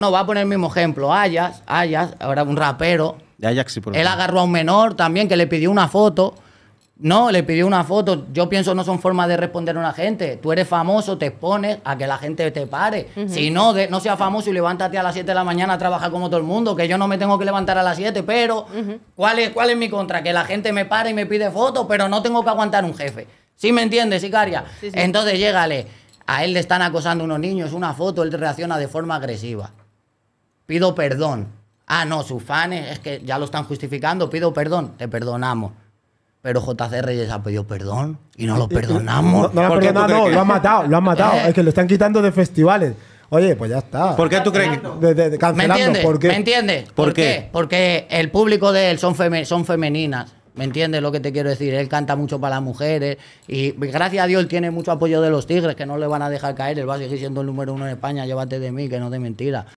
no va a poner el mismo ejemplo. Ayas, Ayas, ahora un rapero. De sí, por Él agarró a un menor también que le pidió una foto. No, le pidió una foto. Yo pienso no son formas de responder a una gente. Tú eres famoso, te expones a que la gente te pare. Si no, no seas famoso y levántate a las 7 de la mañana a trabajar como todo el mundo, que yo no me tengo que levantar a las 7, pero ¿cuál, es, ¿cuál es mi contra? Que la gente me pare y me pide fotos, pero no tengo que aguantar un jefe. ¿Sí me entiendes, Sicaria? Entonces, llégale. A él le están acosando unos niños, una foto, él reacciona de forma agresiva pido perdón. Ah, no, sus fans es que ya lo están justificando, pido perdón, te perdonamos. Pero JC Reyes ha pedido perdón y no lo eh, eh, perdonamos. No, no no, lo han matado, lo han matado. Eh. Es que lo están quitando de festivales. Oye, pues ya está. ¿Por qué tú crees que.? ¿Me entiendes? ¿Por qué? ¿Me entiendes? ¿Por, qué? Porque el público de él son, son femeninas. ¿Me entiendes lo que te quiero decir? Él canta mucho para las mujeres y gracias a Dios él tiene mucho apoyo de los tigres que no le van a dejar caer. Él va a seguir siendo el número uno en España. Llévate de mí, que no te mentira.